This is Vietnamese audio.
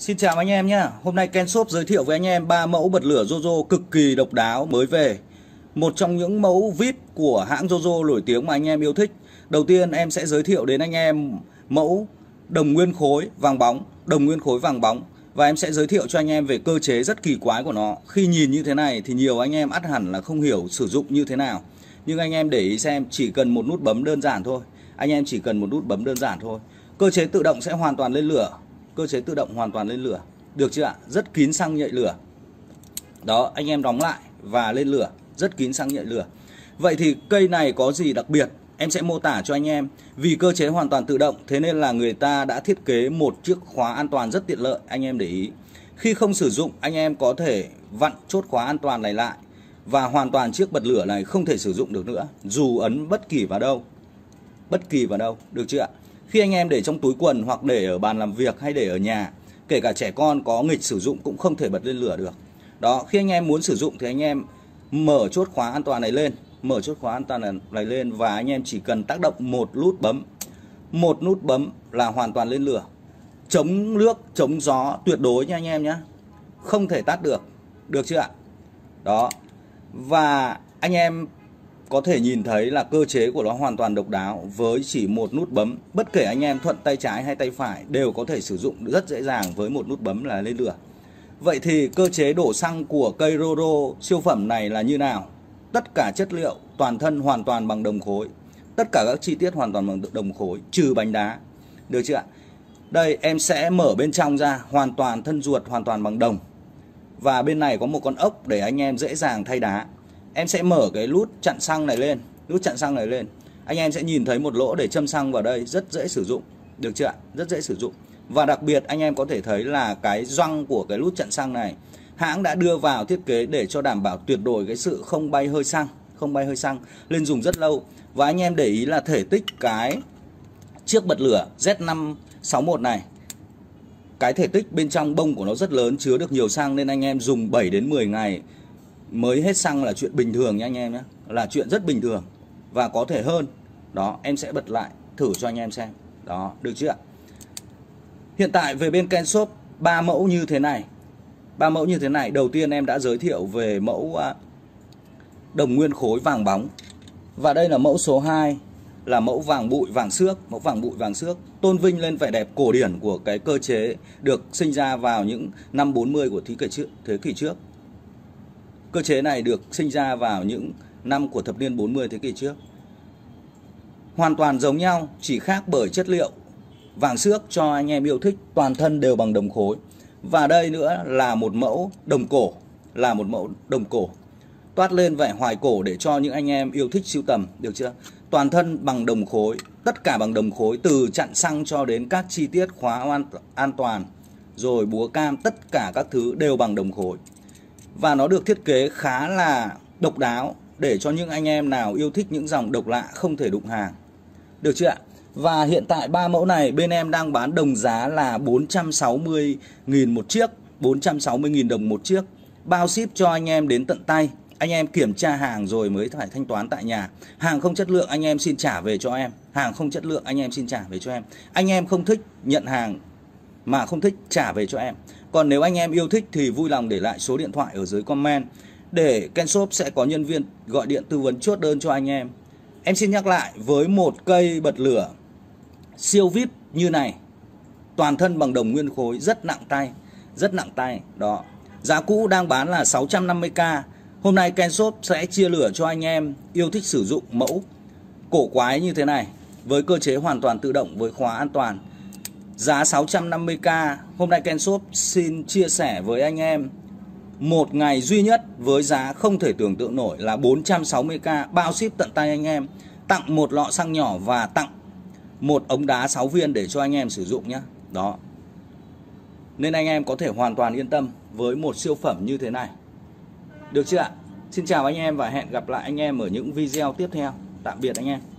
Xin chào anh em nhé Hôm nay Ken Shop giới thiệu với anh em ba mẫu bật lửa Jojo cực kỳ độc đáo mới về Một trong những mẫu VIP của hãng Jojo nổi tiếng mà anh em yêu thích Đầu tiên em sẽ giới thiệu đến anh em mẫu đồng nguyên khối vàng bóng Đồng nguyên khối vàng bóng Và em sẽ giới thiệu cho anh em về cơ chế rất kỳ quái của nó Khi nhìn như thế này thì nhiều anh em ắt hẳn là không hiểu sử dụng như thế nào Nhưng anh em để ý xem chỉ cần một nút bấm đơn giản thôi Anh em chỉ cần một nút bấm đơn giản thôi Cơ chế tự động sẽ hoàn toàn lên lửa cơ chế tự động hoàn toàn lên lửa được chưa ạ rất kín xăng nhạy lửa đó anh em đóng lại và lên lửa rất kín xăng nhạy lửa vậy thì cây này có gì đặc biệt em sẽ mô tả cho anh em vì cơ chế hoàn toàn tự động thế nên là người ta đã thiết kế một chiếc khóa an toàn rất tiện lợi anh em để ý khi không sử dụng anh em có thể vặn chốt khóa an toàn này lại và hoàn toàn chiếc bật lửa này không thể sử dụng được nữa dù ấn bất kỳ vào đâu bất kỳ vào đâu được chưa ạ khi anh em để trong túi quần hoặc để ở bàn làm việc hay để ở nhà, kể cả trẻ con có nghịch sử dụng cũng không thể bật lên lửa được. Đó, khi anh em muốn sử dụng thì anh em mở chốt khóa an toàn này lên, mở chốt khóa an toàn này lên và anh em chỉ cần tác động một nút bấm. Một nút bấm là hoàn toàn lên lửa. Chống nước, chống gió tuyệt đối nha anh em nhé. Không thể tắt được. Được chưa ạ? Đó. Và anh em có thể nhìn thấy là cơ chế của nó hoàn toàn độc đáo với chỉ một nút bấm bất kể anh em thuận tay trái hay tay phải đều có thể sử dụng rất dễ dàng với một nút bấm là lên lửa vậy thì cơ chế đổ xăng của cây roro siêu phẩm này là như nào tất cả chất liệu toàn thân hoàn toàn bằng đồng khối tất cả các chi tiết hoàn toàn bằng đồng khối trừ bánh đá được chưa ạ đây em sẽ mở bên trong ra hoàn toàn thân ruột hoàn toàn bằng đồng và bên này có một con ốc để anh em dễ dàng thay đá em sẽ mở cái nút chặn xăng này lên nút chặn xăng này lên anh em sẽ nhìn thấy một lỗ để châm xăng vào đây rất dễ sử dụng được chưa ạ rất dễ sử dụng và đặc biệt anh em có thể thấy là cái răng của cái nút chặn xăng này hãng đã đưa vào thiết kế để cho đảm bảo tuyệt đối cái sự không bay hơi xăng không bay hơi xăng lên dùng rất lâu và anh em để ý là thể tích cái chiếc bật lửa Z561 này cái thể tích bên trong bông của nó rất lớn chứa được nhiều xăng nên anh em dùng 7 đến 10 ngày mới hết xăng là chuyện bình thường nha anh em nhé là chuyện rất bình thường và có thể hơn đó em sẽ bật lại thử cho anh em xem đó được chưa hiện tại về bên Ken Shop ba mẫu như thế này ba mẫu như thế này đầu tiên em đã giới thiệu về mẫu à, đồng nguyên khối vàng bóng và đây là mẫu số 2 là mẫu vàng bụi vàng xước mẫu vàng bụi vàng xước tôn vinh lên vẻ đẹp cổ điển của cái cơ chế được sinh ra vào những năm 40 của thế kỷ trước thế kỷ trước Cơ chế này được sinh ra vào những năm của thập niên 40 thế kỷ trước. Hoàn toàn giống nhau, chỉ khác bởi chất liệu vàng xước cho anh em yêu thích toàn thân đều bằng đồng khối. Và đây nữa là một mẫu đồng cổ, là một mẫu đồng cổ toát lên vẻ hoài cổ để cho những anh em yêu thích sưu tầm được chưa toàn thân bằng đồng khối tất cả bằng đồng khối từ chặn xăng cho đến các chi tiết khóa an, an toàn rồi búa cam tất cả các thứ đều bằng đồng khối và nó được thiết kế khá là độc đáo để cho những anh em nào yêu thích những dòng độc lạ không thể đụng hàng. Được chưa ạ? Và hiện tại ba mẫu này bên em đang bán đồng giá là 460.000 một chiếc, 460.000 đồng một chiếc. Bao ship cho anh em đến tận tay. Anh em kiểm tra hàng rồi mới phải thanh toán tại nhà. Hàng không chất lượng anh em xin trả về cho em. Hàng không chất lượng anh em xin trả về cho em. Anh em không thích nhận hàng mà không thích trả về cho em. Còn nếu anh em yêu thích thì vui lòng để lại số điện thoại ở dưới comment để Kenshop sẽ có nhân viên gọi điện tư vấn chốt đơn cho anh em. Em xin nhắc lại với một cây bật lửa siêu vip như này, toàn thân bằng đồng nguyên khối rất nặng tay, rất nặng tay đó. Giá cũ đang bán là 650k. Hôm nay Kenshop sẽ chia lửa cho anh em yêu thích sử dụng mẫu cổ quái như thế này với cơ chế hoàn toàn tự động với khóa an toàn Giá 650k, hôm nay Kenshop xin chia sẻ với anh em một ngày duy nhất với giá không thể tưởng tượng nổi là 460k bao ship tận tay anh em, tặng một lọ xăng nhỏ và tặng một ống đá 6 viên để cho anh em sử dụng nhé. Đó. Nên anh em có thể hoàn toàn yên tâm với một siêu phẩm như thế này. Được chưa ạ? Xin chào anh em và hẹn gặp lại anh em ở những video tiếp theo. Tạm biệt anh em.